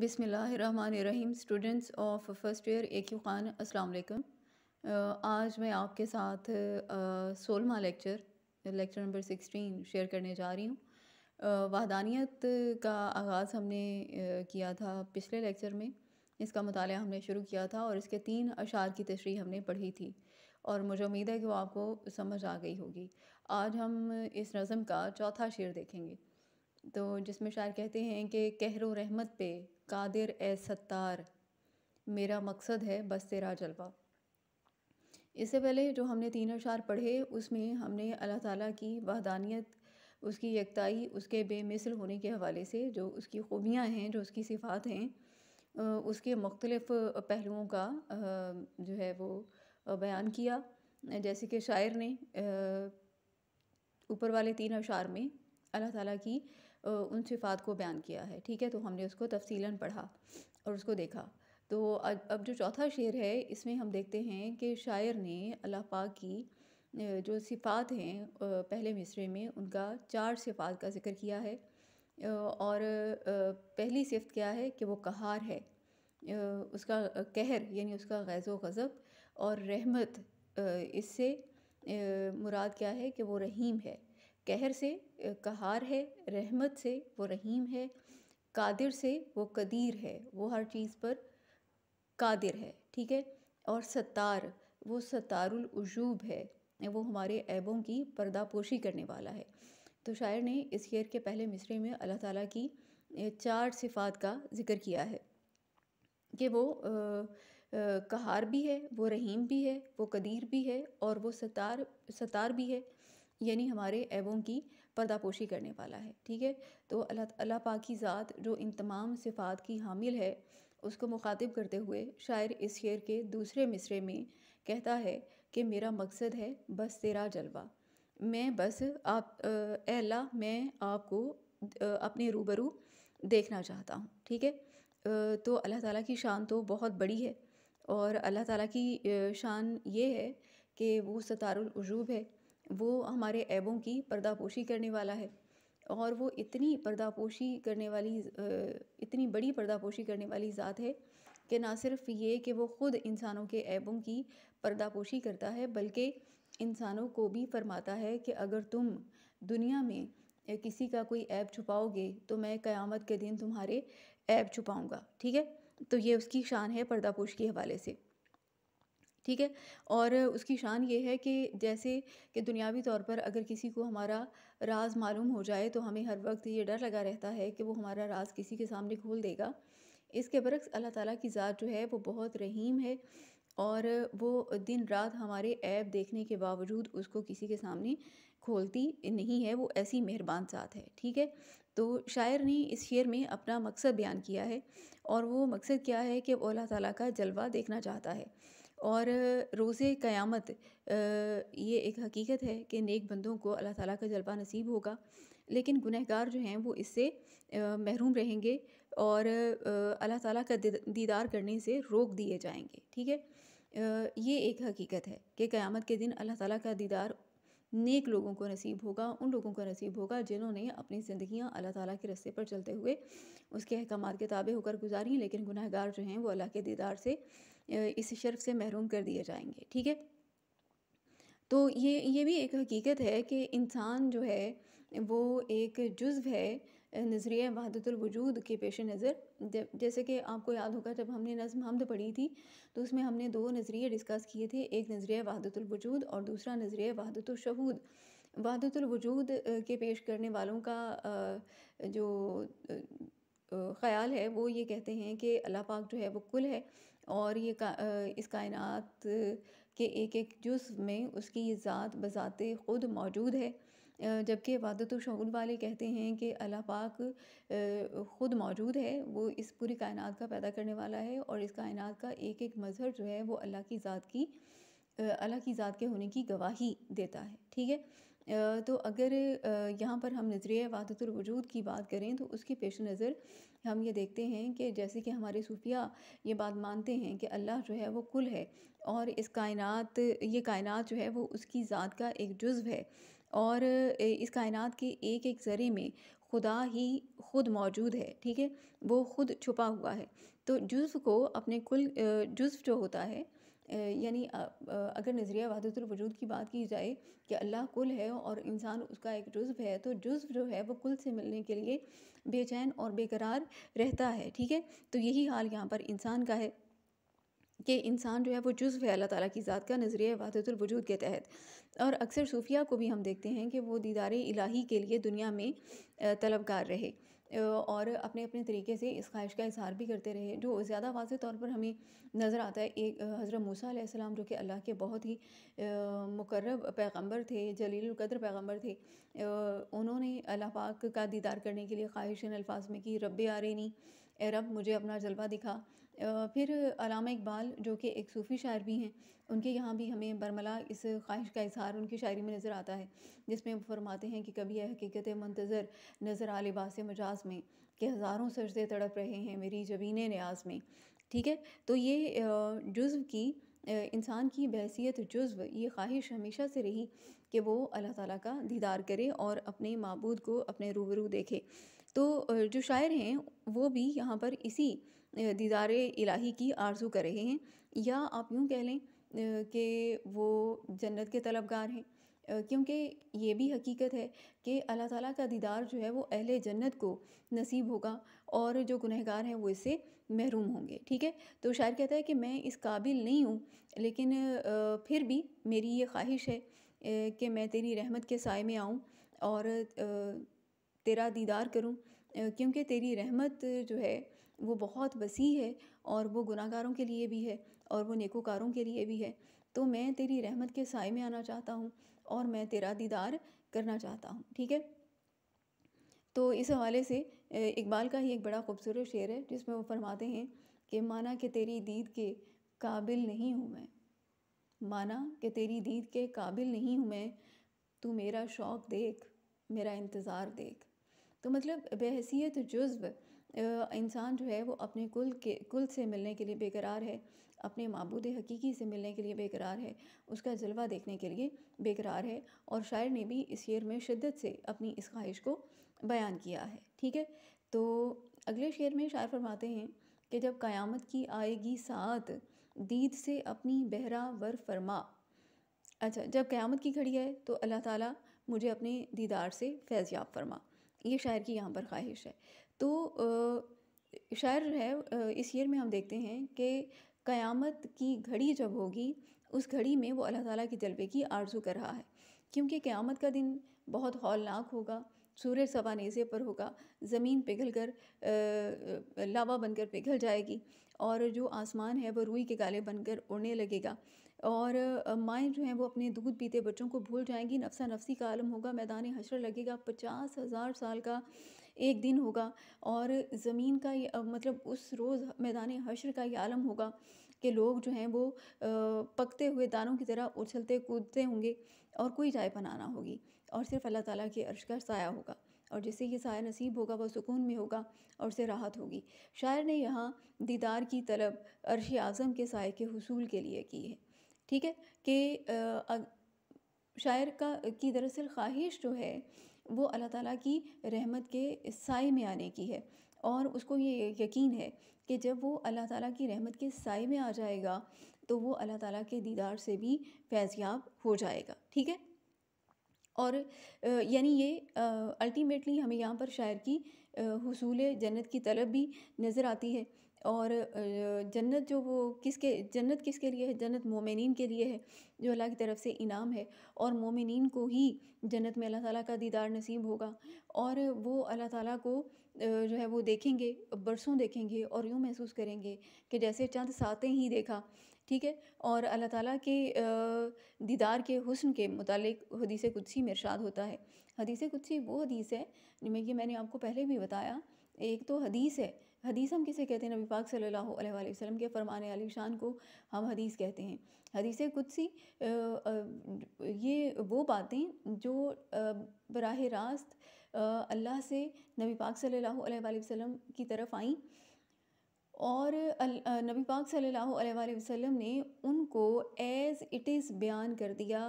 बिसमीम students of first year A Q Khan असलकम आज मैं आपके साथ सोलवा lecture lecture number sixteen share करने जा रही हूँ वाहदानियत का आगाज़ हमने किया था पिछले लेक्चर में इसका मताल हमने शुरू किया था और इसके तीन अशार की तशरी हमने पढ़ी थी और मुझे उम्मीद है कि वो आपको समझ आ गई होगी आज हम इस नज़म का चौथा शेर देखेंगे तो जिसमें शायर कहते हैं कि कहरो रहमत पे कादिर ए सत्तार मेरा मकसद है बस तेरा जलवा इससे पहले जो हमने तीन अशार पढ़े उसमें हमने अल्लाह ताला की वहदानियत उसकी यकताई उसके बेमिसल होने के हवाले से जो उसकी खूबियाँ हैं जो उसकी सिफात हैं उसके मुख्तलफ़ पहलुओं का जो है वो बयान किया जैसे कि शायर ने ऊपर वाले तीन अशार में अल्लाह ताला की उन सिफ़ात को बयान किया है ठीक है तो हमने उसको तफसीला पढ़ा और उसको देखा तो अब जो चौथा शेर है इसमें हम देखते हैं कि शायर ने अल्लाह पाक की जो सिफ़ात हैं पहले मिसरे में उनका चार सिफ़ात का ज़िक्र किया है और पहली सिफत क्या है कि वो कहार है उसका कहर यानी उसका गैज़ गज़ब और रहमत इससे मुराद क्या है कि वो रहीम है कहर से कहार है रहमत से वो रहीम है कादिर से वो कदीर है वो हर चीज़ पर कादिर है ठीक है और सतार वो सतारुलजूब है वो हमारे ऐबों की पर्दापोशी करने वाला है तो शायर ने इस शेर के पहले मिसरे में अल्लाह ताला की चार सिफात का जिक्र किया है कि वो आ, आ, कहार भी है वो रहीम भी है वो कदीर भी है और वो सतार सतार भी है यानी हमारे ऐबों की पर्दापोशी करने वाला है ठीक है तो अल्लाह अल्लाह पाक की ज़ात जो इन तमाम सिफ़ात की हामिल है उसको मुखातिब करते हुए शायर इस शेर के दूसरे मिसरे में कहता है कि मेरा मकसद है बस तेरा जलवा मैं बस आप अल्लाह मैं आपको अपने रूबरू देखना चाहता हूँ ठीक है तो अल्लाह ताला की शान तो बहुत बड़ी है और अल्लाह ताला की शान ये है कि वो सतारुलजूब है वो हमारे ऐबों की पर्दापोशी करने वाला है और वो इतनी पर्दापोशी करने वाली इतनी बड़ी पर्दापोशी करने वाली ज़ात है कि ना सिर्फ ये कि वो ख़ुद इंसानों के ऐबों की पर्दापोशी करता है बल्कि इंसानों को भी फरमाता है कि अगर तुम दुनिया में किसी का कोई ऐप छुपाओगे तो मैं क़यामत के दिन तुम्हारे ऐप छुपाऊँगा ठीक है तो ये उसकी शान है पर्दापोश के हवाले से ठीक है और उसकी शान ये है कि जैसे कि दुनियावी तौर पर अगर किसी को हमारा राज मालूम हो जाए तो हमें हर वक्त ये डर लगा रहता है कि वो हमारा राज किसी के सामने खोल देगा इसके बरक्स अल्लाह ताला की ज़ात जो है वो बहुत रहीम है और वो दिन रात हमारे ऐप देखने के बावजूद उसको किसी के सामने खोलती नहीं है वो ऐसी मेहरबान साथ है ठीक है तो शायर ने इस शेर में अपना मकसद बयान किया है और वो मकसद क्या है कि वो अल्लाह ताला का जलवा देखना चाहता है और रोज़े क़यामत ये एक हकीकत है कि नेक बंदों को अल्लाह ताला का जलवा नसीब होगा लेकिन गुनहगार जो हैं वो इससे महरूम रहेंगे और अल्लाह ताला का दीदार करने से रोक दिए जाएंगे ठीक है ये एक हकीकत है कि क़यामत के दिन अल्लाह ताला का दीदार नेक लोगों को नसीब होगा उन लोगों को नसीब होगा जिन्होंने अपनी ज़िंदियाँ अल्लाह ताला के रस्ते पर चलते हुए उसके अहकाम के ताबे होकर गुजारी लेकिन गुनहगार जो हैं वो अल्लाह के दीदार से इस शर्फ से महरूम कर दिए जाएंगे ठीक है तो ये ये भी एक हकीकत है कि इंसान जो है वो एक जुज्व है नज़रिया वहादतुलवजूद के पेश नज़र जैसे कि आपको याद होगा जब हमने नज़म हमद पढ़ी थी तो उसमें हमने दो नज़रिए डिस्कस किए थे एक नज़रिया वहादतुलवजूद और दूसरा नज़रिया वहादतुलशहूद वहादतुलवजूद के पेश करने वालों का जो ख़याल है वो ये कहते हैं कि अल्लाह पाक जो है वो कुल है और ये का इस कायनात के एक एक जुज्व में उसकी ये ज़ात बज़ात ख़ुद मौजूद है जबकि इबादत शगुल वाले कहते हैं कि अल्लाह पाक ख़ुद मौजूद है वो इस पूरी कायनात का पैदा करने वाला है और इस कायनात का एक एक मज़हर जो है वो अल्लाह की ज़ात की अल्लाह की ज़ात के होने की गवाही देता है ठीक है तो अगर यहाँ पर हम नज़रिया वजूद की बात करें तो उसके पेश नज़र हम ये देखते हैं कि जैसे कि हमारे सूफिया ये बात मानते हैं कि अल्लाह जो है वो कुल है और इस कायनात ये कायनात जो है वो उसकी ज़ात का एक जुज्व है और इस कायनात के एक एक ज़रे में खुदा ही खुद मौजूद है ठीक है वो खुद छुपा हुआ है तो जुज्व को अपने कुल जुज्व जो होता है यानी अगर नज़रिया वादत वजूद की बात की जाए कि अल्लाह कुल है और इंसान उसका एक जुज्व है तो जुज्व जो है वो कुल से मिलने के लिए बेचैन और बेकरार रहता है ठीक है तो यही हाल यहाँ पर इंसान का है कि इंसान जो है वो जुज्व है अल्लाह ताला की ज़ात का नज़रिया वादतुलवजूद के तहत और अक्सर सूफिया को भी हम देखते हैं कि वो दीदार इलाही के लिए दुनिया में तलबगार रहे और अपने अपने तरीके से इस ख्वाहिश का इजहार भी करते रहे जो ज़्यादा वाज तौर पर हमें नज़र आता है एक हज़रत मूसा आसमाम जो कि अल्लाह के बहुत ही मुकर्रब पैगम्बर थे जलीलकद्र पैगम्बर थे उन्होंने अल्लाह पाक का दीदार करने के लिए ख्वाहिश अल्फाज में कि रब आ रही नहीं ए रब मुझे अपना जलवा दिखा फिर अलामा इकबाल जो कि एक सूफ़ी शायर भी हैं उनके यहाँ भी हमें बरमला इस ख्वाहिश का इजहार उनकी शायरी में नज़र आता है जिसमें वो फरमाते हैं कि कभी यह हकीकत मंतज़र नज़र आ लिबास मजाज में कि हज़ारों सजदे तड़प रहे हैं मेरी जबीन न्याज में ठीक है तो ये जुज्व की इंसान की बहसीत जुज्व ये ख्वाहिश हमेशा से रही कि वो अल्लाह ताला का दीदार करे और अपने मबूद को अपने रूबरू देखे तो जो शायर हैं वो भी यहाँ पर इसी दीदार इलाही की आरजू कर रहे हैं या आप यूँ कह लें कि वो जन्नत के तलबगार हैं क्योंकि ये भी हकीकत है कि अल्लाह ताला का दीदार जो है वो अहले जन्नत को नसीब होगा और जो गुनहगार हैं वो इससे महरूम होंगे ठीक है तो शायर कहता है कि मैं इस काबिल नहीं हूँ लेकिन फिर भी मेरी ये ख्वाहिश है कि मैं तेरी रहमत के साय में आऊँ और तेरा दीदार करूँ क्योंकि तेरी रहमत जो है वो बहुत वसी है और वो गुनाहगारों के लिए भी है और वो नेकोकारों के लिए भी है तो मैं तेरी रहमत के साय में आना चाहता हूँ और मैं तेरा दीदार करना चाहता हूँ ठीक है तो इस हवाले से इकबाल का ही एक बड़ा खूबसूरत शेर है जिसमें वो फरमाते हैं कि माना कि तेरी दीद के काबिल नहीं हूँ मैं माना कि तेरी दीद के काबिल नहीं हूँ मैं तू मेरा शौक़ देख मेरा इंतज़ार देख तो मतलब बहसीत जुज्व इंसान जो है वो अपने कुल के कुल से मिलने के लिए बेकरार है अपने मबूद हकीकी से मिलने के लिए बेकरार है उसका जलवा देखने के लिए बेकरार है और शायर ने भी इस शेर में शिद्दत से अपनी इस ख्वाहिश को बयान किया है ठीक है तो अगले शेर में शायर फरमाते हैं कि जब क़यामत की आएगी सात दीद से अपनी बहरा वर फरमा अच्छा जब क़यामत की घड़ी है तो अल्लाह ताला मुझे अपने दीदार से फैज़ याब फरमा ये शायर की यहाँ पर ख्वाहिश है तो शायर है इस ईयर में हम देखते हैं कि क़यामत की घड़ी जब होगी उस घड़ी में वो अल्लाह ताला के जलवे की आरज़ू कर रहा है क्योंकि क़यामत का दिन बहुत हौलनाक होगा सूर्य सवानीजे नेज़े पर होगा ज़मीन पिघल कर लावा बनकर पिघल जाएगी और जो आसमान है वो रुई के गाले बनकर उड़ने लगेगा और माएँ जो हैं वो अपने दूध पीते बच्चों को भूल जाएंगी नफसा नफसी का आलम होगा मैदान हशर लगेगा पचास हज़ार साल का एक दिन होगा और ज़मीन का ये मतलब उस रोज़ मैदान हशर का ये आलम होगा कि लोग जो हैं वो पकते हुए दानों की तरह उछलते कूदते होंगे और कोई जाय पनाना होगी और सिर्फ अल्लाह ताला के अर्श का साया होगा और जिससे ये साया नसीब होगा वह सुकून में होगा और उसे राहत होगी शायर ने यहाँ दीदार की तलब अरश आज़म के साय के हसूल के लिए की है ठीक है कि शायर का की दरअसल ख्वाहिश जो है वो अल्लाह ताला की रहमत के साय में आने की है और उसको ये यकीन है कि जब वो अल्लाह ताला की रहमत के साय में आ जाएगा तो वो अल्लाह ताला के दीदार से भी फैज़याब हो जाएगा ठीक है और यानी ये अल्टीमेटली हमें यहाँ पर शायर की हसूल जन्नत की तलब भी नज़र आती है और जन्नत जो वो किसके जन्नत किसके लिए है जन्नत मोमिन के लिए है जो अल्लाह की तरफ से इनाम है और मोमिन को ही जन्नत में अल्लाह ताला का दीदार नसीब होगा और वो अल्लाह ताला को जो है वो देखेंगे बरसों देखेंगे और यूँ महसूस करेंगे कि जैसे चंद सातें ही देखा ठीक है और अल्लाह ताला के दीदार के हुस्न के मुतालिक हदीस कुदसी में इरशाद होता है हदीस कुदसी वो हदीस है जिनमें कि मैंने आपको पहले भी बताया एक तो हदीस है हदीस हम किसे कहते हैं नबी पाक सल्लल्लाहु अलैहि वसल्लम के फ़रमान आलिशान को हम हदीस कहते हैं हदीस कुदसी ये वो बातें जो बराह रास्त अल्लाह से नबी पाक सल्लल्लाहु अलैहि वसल्लम की तरफ आईं और नबी पाक सल्लल्लाहु अलैहि वसल्लम ने उनको एज़ इट इज़ बयान कर दिया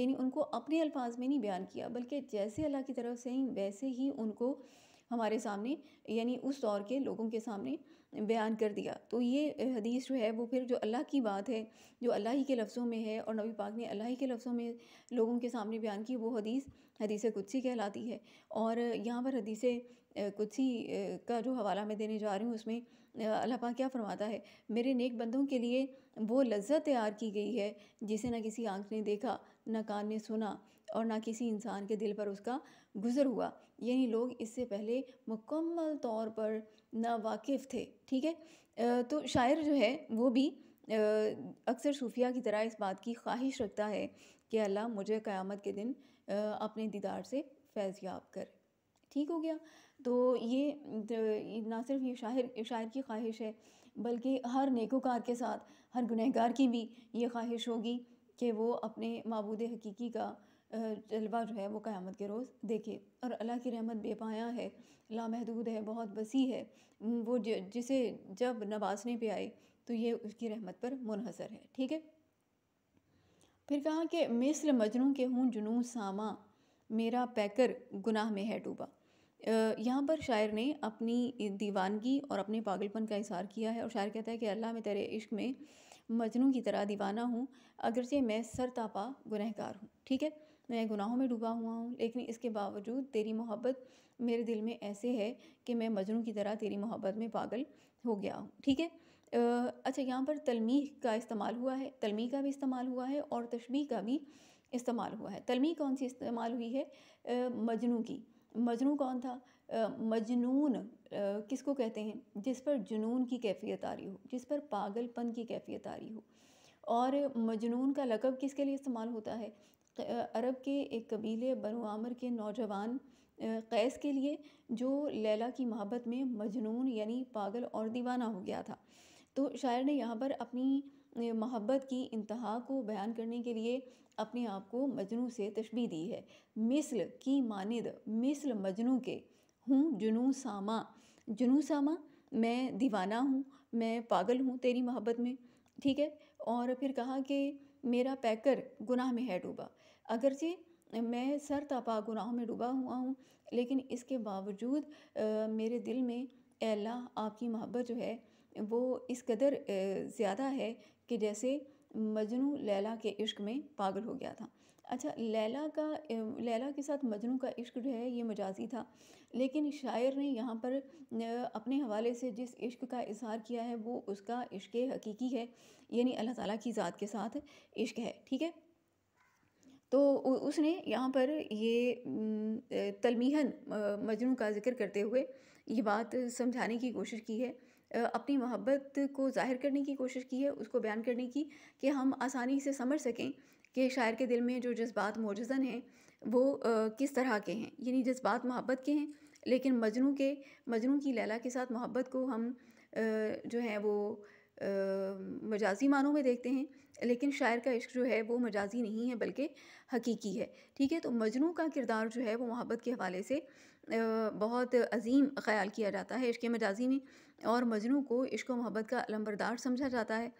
यानी उनको अपने अल्फाज में नहीं बयान किया बल्कि जैसे अल्लाह की तरफ से ही वैसे ही उनको हमारे सामने यानी उस दौर के लोगों के सामने बयान कर दिया तो ये हदीस जो है वो फिर जो अल्लाह की बात है जो अल्लाह ही के लफ्ज़ों में है और नबी पाक ने अल्लाह ही के लफ्ज़ों में लोगों के सामने बयान की वो हदीस हदीस कुदसी कहलाती है और यहाँ पर हदीस कुदसी का जो हवाला मैं देने जा रही हूँ उसमें अल्लाह पाक क्या फरमाता है मेरे नेक बंदों के लिए वो लज्जत तैयार की गई है जिसे ना किसी आंख ने देखा ना कान ने सुना और ना किसी इंसान के दिल पर उसका गुज़र हुआ यानी लोग इससे पहले मुकम्मल तौर पर ना वाकिफ थे ठीक है तो शायर जो है वो भी अक्सर सूफिया की तरह इस बात की ख्वाहिश रखता है कि अल्लाह मुझे क़यामत के दिन अपने दीदार से फैज़ याब कर ठीक हो गया तो ये ना सिर्फ ये शायर शायर की ख्वाहिश है बल्कि हर नेकोकार के साथ हर गुनहगार की भी ये ख्वाहिश होगी कि वो अपने मबूद हकीकी का जलवा जो है वो क़्यामत के रोज़ देखे और अल्लाह की रहमत बेपाया है लामहदूद है बहुत वसी है वो जिसे जब नवाजने पे आए तो ये उसकी रहमत पर मुनहसर है ठीक है फिर कहा कि मिसल मजनू के हूँ जुनू सामा मेरा पैकर गुनाह में है डूबा यहाँ पर शायर ने अपनी दीवानगी और अपने पागलपन का इशार किया है और शायर कहता है कि अल्लाह मैं तेरे इश्क में मजनू की तरह दीवाना हूँ अगरचे मैं सरतापा गुनहगार हूँ ठीक है मैं गुनाहों में डूबा हुआ हूँ लेकिन इसके बावजूद तेरी मोहब्बत मेरे दिल में ऐसे है कि मैं मजनू की तरह तेरी मोहब्बत में पागल हो गया हूँ ठीक है अच्छा यहाँ पर तलमी का इस्तेमाल हुआ है तलमी का भी इस्तेमाल हुआ है और तशबी का भी इस्तेमाल हुआ है तलमी कौन सी इस्तेमाल हुई है मजनू की मजनू कौन था आ, मजनून आ, किसको कहते हैं जिस पर जुनून की कैफियत आ रही हो जिस पर पागलपन की कैफियत आ रही हो और मजनून का लकब किसके लिए इस्तेमाल होता है अरब के एक कबीले बनो आमर के नौजवान कैस के लिए जो लैला की मोहब्बत में मजनून यानी पागल और दीवाना हो गया था तो शायर ने यहाँ पर अपनी मोहब्बत की इंतहा को बयान करने के लिए अपने आप को मजनू से तशबी दी है मिसल की मानद मिसल मजनू के हूँ जुनू सामा जुनू सामा मैं दीवाना हूँ मैं पागल हूँ तेरी मोहब्बत में ठीक है और फिर कहा कि मेरा पैकर गुनाह में है डूबा अगरचे मैं सर तपा गुनाहों में डूबा हुआ हूँ लेकिन इसके बावजूद आ, मेरे दिल में अल्लाह आपकी मोहब्बत जो है वो इस कदर ज़्यादा है कि जैसे मजनू लैला के इश्क में पागल हो गया था अच्छा लैला का लैला के साथ मजनू का इश्क जो है ये मजाजी था लेकिन शायर ने यहाँ पर अपने हवाले से जिस इश्क का इजहार किया है वो उसका इश्क हकीकी है यानी अल्लाह ताला की ज़ात के साथ इश्क है ठीक है तो उसने यहाँ पर ये तलमीहन मजनू का जिक्र करते हुए ये बात समझाने की कोशिश की है अपनी मोहब्बत को ज़ाहिर करने की कोशिश की है उसको बयान करने की कि हम आसानी से समझ सकें कि शायर के दिल में जो जज्बात मोजन हैं वो किस तरह के हैं यानी जज्बात मोहब्बत के हैं लेकिन मजनू के मजनू की लैला के साथ मोहब्बत को हम जो है वो मजाजी मानों में देखते हैं लेकिन शायर का इश्क जो है वो मजाजी नहीं है बल्कि हकीकी है ठीक है तो मजनू का किरदार जो है वो मोहब्बत के हवाले से बहुत अजीम ख्याल किया जाता है इश्क मजाजी में और मजनू को इश्क मोहब्बत का अलमबरदार समझा जाता है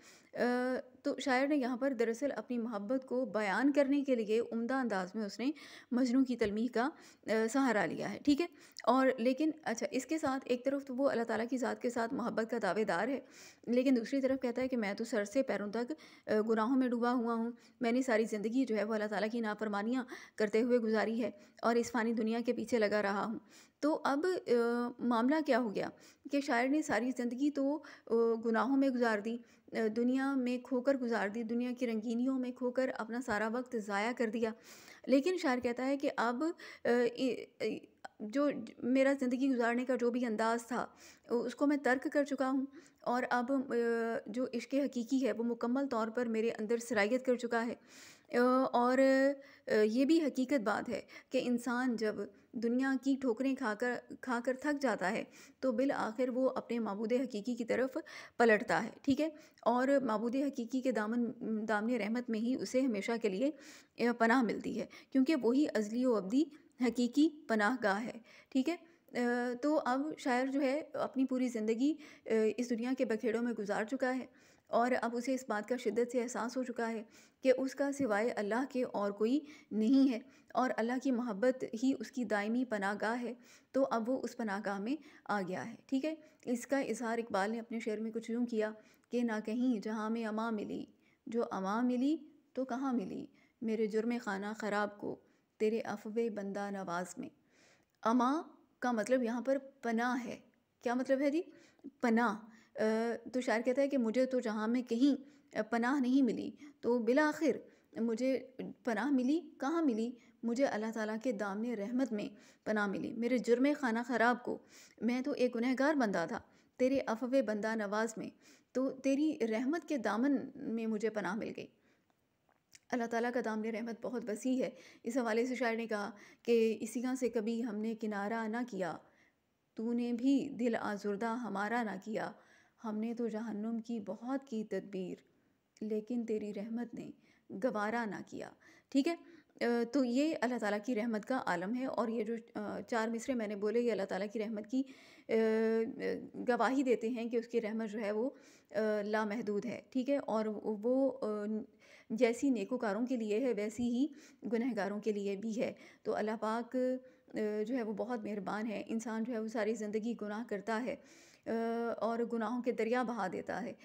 तो शायर ने यहाँ पर दरअसल अपनी मोहब्बत को बयान करने के लिए उमदा अंदाज में उसने मजनू की तलमी का सहारा लिया है ठीक है और लेकिन अच्छा इसके साथ एक तरफ तो वो अल्लाह ताला की ज़ात के साथ मोहब्बत का दावेदार है लेकिन दूसरी तरफ कहता है कि मैं तो सर से पैरों तक गुनाहों में डूबा हुआ हूँ मैंने सारी ज़िंदगी जो है वो अल्लाह ताला की नाफरमानियाँ करते हुए गुजारी है और इस फ़ानी दुनिया के पीछे लगा रहा हूँ तो अब आ, मामला क्या हो गया कि शायर ने सारी ज़िंदगी तो गुनाहों में गुजार दी दुनिया में खोकर गुजार दी दुनिया की रंगीनियों में खोकर अपना सारा वक्त ज़ाया कर दिया लेकिन शायर कहता है कि अब जो मेरा ज़िंदगी गुजारने का जो भी अंदाज़ था उसको मैं तर्क कर चुका हूँ और अब जो इश्क हकीकी है वो मुकम्मल तौर पर मेरे अंदर सराहियत कर चुका है और ये भी हकीकत बात है कि इंसान जब दुनिया की ठोकरें खाकर खाकर थक जाता है तो बिल आखिर वो अपने मबूद हकीकी की तरफ पलटता है ठीक है और मबूद हकीकी के दामन दामन रहमत में ही उसे हमेशा के लिए पनाह मिलती है क्योंकि वही अजली व अबदी हकीकी पनाह गाह है ठीक है तो अब शायर जो है अपनी पूरी ज़िंदगी इस दुनिया के बखेड़ों में गुजार चुका है और अब उसे इस बात का शिद्दत से एहसास हो चुका है कि उसका सिवाय अल्लाह के और कोई नहीं है और अल्लाह की मोहब्बत ही उसकी दायमी पनागाह है तो अब वो उस पनागाह में आ गया है ठीक है इसका इजहार इकबाल ने अपने शेर में कुछ यूँ किया कि ना कहीं जहाँ में अमां मिली जो अमां मिली तो कहाँ मिली मेरे जुर्म खाना ख़राब को तेरे अफवे बंदा नवाज में अमां का मतलब यहाँ पर पना है क्या मतलब है जी पना तो शायर कहता है कि मुझे तो जहाँ में कहीं पनाह नहीं मिली तो बिला आखिर मुझे पनाह मिली कहाँ मिली मुझे अल्लाह ताला के दामन रहमत में पनाह मिली मेरे जुर्म खाना ख़राब को मैं तो एक गुनहगार बंदा था तेरे अफवे बंदा नवाज में तो तेरी रहमत के दामन में मुझे पनाह मिल गई अल्लाह ताला का दामन रहमत बहुत वसी है इस हवाले से शायर ने कहा कि इसी का से कभी हमने किनारा ना किया तूने भी दिल आजुर्दा हमारा ना किया हमने तो जहन्नुम की बहुत की तदबीर लेकिन तेरी रहमत ने गवारा ना किया ठीक है तो ये अल्लाह ताला की रहमत का आलम है और ये जो चार मिसरे मैंने बोले ये अल्लाह ताला की रहमत की गवाही देते हैं कि उसकी रहमत जो है वो लामहदूद है ठीक है और वो जैसी नेकोकारों के लिए है वैसी ही गुनहगारों के लिए भी है तो अल्लाह पाक जो है वो बहुत मेहरबान है इंसान जो है वो सारी ज़िंदगी गुनाह करता है और गुनाहों के दरिया बहा देता है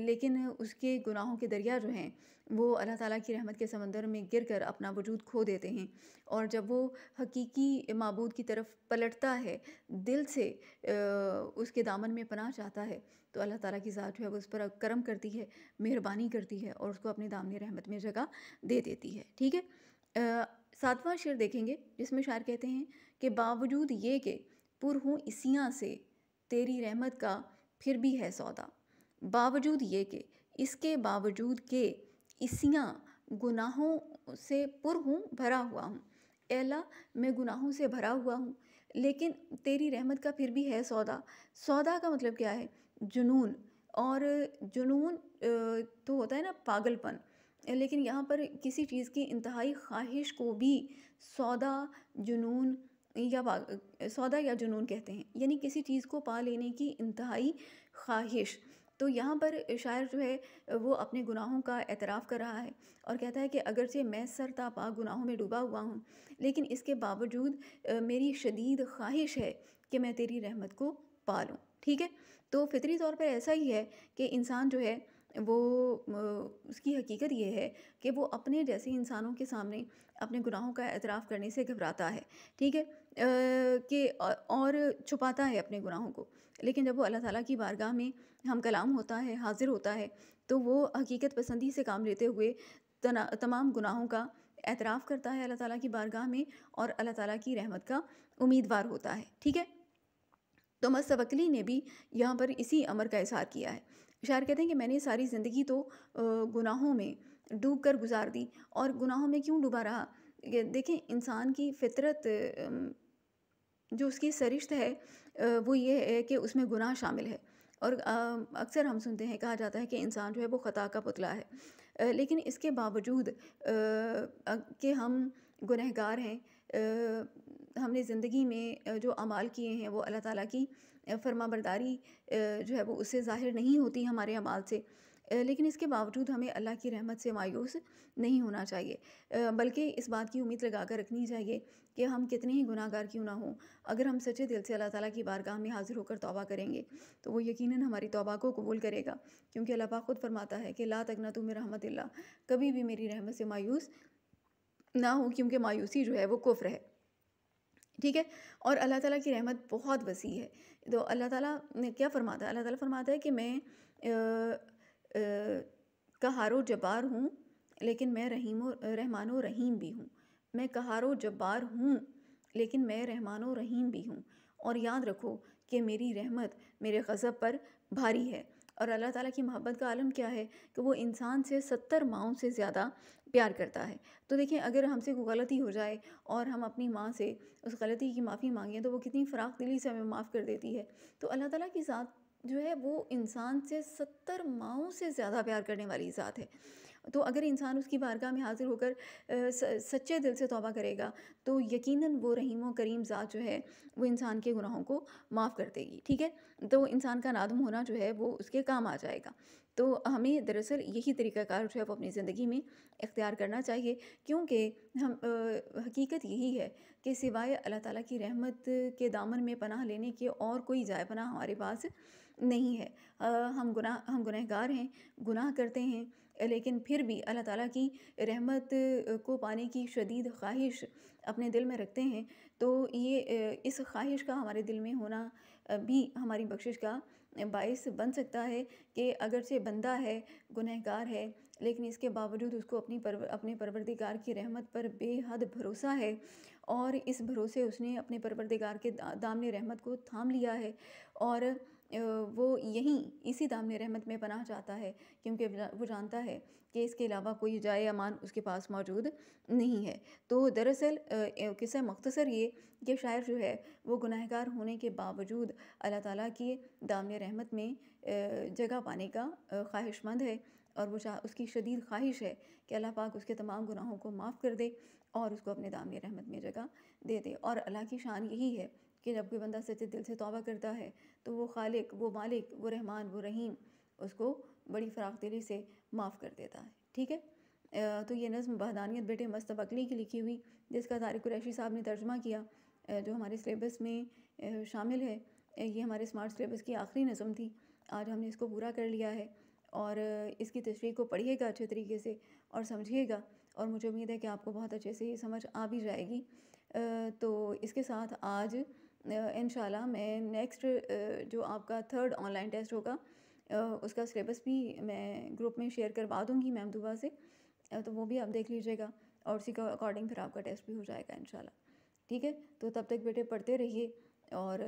लेकिन उसके गुनाहों के दरिया जो हैं वो अल्लाह ताला की रहमत के समंदर में गिर कर अपना वजूद खो देते हैं और जब वो हकीकी मबूद की तरफ पलटता है दिल से उसके दामन में पनाह चाहता है तो अल्लाह ताला की ज़ात जो है वो उस पर करम करती है मेहरबानी करती है और उसको अपने दामन रहमत में जगह दे देती है ठीक है सातवां शेर देखेंगे जिसमें शायर कहते हैं कि बावजूद ये कि पुर हूँ इसियाँ से तेरी रहमत का फिर भी है सौदा बावजूद ये कि इसके बावजूद के इसियाँ गुनाहों से पुर हूँ भरा हुआ हूँ एला मैं गुनाहों से भरा हुआ हूँ लेकिन तेरी रहमत का फिर भी है सौदा सौदा का मतलब क्या है जुनून और जुनून तो होता है ना पागलपन लेकिन यहाँ पर किसी चीज़ की इंतहाई ख्वाहिश को भी सौदा जुनून या सौदा या जुनून कहते हैं यानी किसी चीज़ को पा लेने की इंतहाई ख्वाहिश तो यहाँ पर शायर जो है वो अपने गुनाहों का एतराफ़ कर रहा है और कहता है कि अगरचे मैं सरता पा गुनाहों में डूबा हुआ हूँ लेकिन इसके बावजूद मेरी शदीद ख्वाहिश है कि मैं तेरी रहमत को पा लूँ ठीक है तो फितरी तौर पर ऐसा ही है कि इंसान जो है वो उसकी हकीकत ये है कि वो अपने जैसे इंसानों के सामने अपने गुनाहों का एतराफ़ करने से घबराता है ठीक है के और छुपाता है अपने गुनाहों को लेकिन जब वो अल्लाह ताला की बारगाह में हम कलाम होता है हाज़िर होता है तो वो हकीकत पसंदी से काम लेते हुए तना तमाम गुनाहों का एतराफ़ करता है अल्लाह ताला की बारगाह में और अल्लाह ताला की रहमत का उम्मीदवार होता है ठीक है तो मसवकली ने भी यहाँ पर इसी अमर का इशार किया है इशार कहते हैं कि मैंने सारी ज़िंदगी तो गुनाहों में डूब कर गुजार दी और गुनाहों में क्यों डूबा रहा देखें इंसान की फितरत जो उसकी सरिश्त है वो ये है कि उसमें गुनाह शामिल है और अक्सर हम सुनते हैं कहा जाता है कि इंसान जो है वो ख़ता का पुतला है लेकिन इसके बावजूद कि हम गुनहगार हैं हमने ज़िंदगी में जो अमाल किए हैं वो अल्लाह ताला की फर्मा बरदारी जो है वो उससे ज़ाहिर नहीं होती हमारे अमाल से लेकिन इसके बावजूद हमें अल्लाह की रहमत से मायूस नहीं होना चाहिए बल्कि इस बात की उम्मीद लगा कर रखनी चाहिए कि हम कितने ही गुनाहगार क्यों ना हों अगर हम सच्चे दिल से अल्लाह ताला की बारगाह में हाज़िर होकर तौबा करेंगे तो वो यकीनन हमारी तौबा को कबूल करेगा क्योंकि अल्लाह पाक ख़ुद फरमाता है कि ला तकना तुम्हें रहमत ला कभी भी मेरी रहमत से मायूस ना हो क्योंकि मायूसी जो है वो कुफ्र है ठीक है और अल्लाह ताला की रहमत बहुत वसी है तो अल्लाह ताला ने क्या फरमाता है अल्लाह ताला फरमाता है कि मैं कहारो जबार हूँ लेकिन मैं रहीम रहमान रहीम भी हूँ मैं कहारो जबार हूँ लेकिन मैं रहमान रहीम भी हूँ और याद रखो कि मेरी रहमत मेरे गज़ब पर भारी है और अल्लाह ताला की मोहब्बत का आलम क्या है कि वो इंसान से सत्तर माओं से ज़्यादा प्यार करता है तो देखिए अगर हमसे कोई गलती हो जाए और हम अपनी माँ से उस गलती की माफ़ी मांगें तो वो कितनी फ़राख दिली से हमें माफ़ कर देती है तो अल्लाह ताला की ज़ात जो है वो इंसान से सत्तर माओ से ज़्यादा प्यार करने वाली ज़ात है तो अगर इंसान उसकी बारगाह में हाज़िर होकर सच्चे दिल से तोबा करेगा तो यकीनन वो रहीम व करीम ज़ात जो है वो इंसान के गुनाहों को माफ़ कर देगी ठीक है तो इंसान का नादम होना जो है वो उसके काम आ जाएगा तो हमें दरअसल यही तरीक़ाकार जो है वो अपनी ज़िंदगी में इख्तियार करना चाहिए क्योंकि हम आ, हकीकत यही है कि सिवाय अल्लाह ताला की रहमत के दामन में पनाह लेने के और कोई जायपना पनाह हमारे पास नहीं है आ, हम गुनाह हम गुनहगार हैं गुनाह करते हैं लेकिन फिर भी अल्लाह ताला की रहमत को पाने की शदीद ख्वाहिश अपने दिल में रखते हैं तो ये इस ख्वाहिश का हमारे दिल में होना भी हमारी बख्शिश का बायस बन सकता है कि अगर से बंदा है गुनहगार है लेकिन इसके बावजूद उसको अपनी पर अपने परवरदिगार की रहमत पर बेहद भरोसा है और इस भरोसे उसने अपने परवरदिगार के दामने रहमत को थाम लिया है और वो यहीं इसी दामन रहमत में पनाह चाहता है क्योंकि वो जानता है कि इसके अलावा कोई जाए अमान उसके पास मौजूद नहीं है तो दरअसल किस्सा मख्तसर ये कि शायर जो है वो गुनाहगार होने के बावजूद अल्लाह ताला की दामन रहमत में जगह पाने का ख्वाहिशमंद है और वो उसकी शदीद ख्वाहिश है कि अल्लाह पाक उसके तमाम गुनाहों को माफ़ कर दे और उसको अपने दामन रहमत में जगह दे दे और अल्लाह की शान यही है कि जब कोई बंदा सच्चे दिल से तौबा करता है तो वो खालिक वो मालिक वो रहमान वो रहीम उसको बड़ी फ़राख दिली से माफ़ कर देता है ठीक है तो ये नज़म बहदानियत बेटे मस्तब अकली की लिखी हुई जिसका तारिक रैशी साहब ने तर्जमा किया जो हमारे सिलेबस में शामिल है ये हमारे स्मार्ट सलेबस की आखिरी नज़म थी आज हमने इसको पूरा कर लिया है और इसकी तशरी को पढ़िएगा अच्छे तरीके से और समझिएगा और मुझे उम्मीद है कि आपको बहुत अच्छे से ये समझ आ भी जाएगी तो इसके साथ आज इन मैं नेक्स्ट जो आपका थर्ड ऑनलाइन टेस्ट होगा उसका सिलेबस भी मैं ग्रुप में शेयर करवा दूँगी मैम दुबा से तो वो भी आप देख लीजिएगा और उसी के अकॉर्डिंग फिर आपका टेस्ट भी हो जाएगा इन ठीक है तो तब तक बेटे पढ़ते रहिए और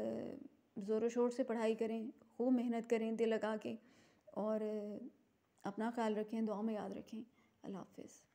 ज़ोर शोर से पढ़ाई करें खूब मेहनत करें दिल लगा के और अपना ख्याल रखें दुआ में याद रखें अल्लाह हाफिज़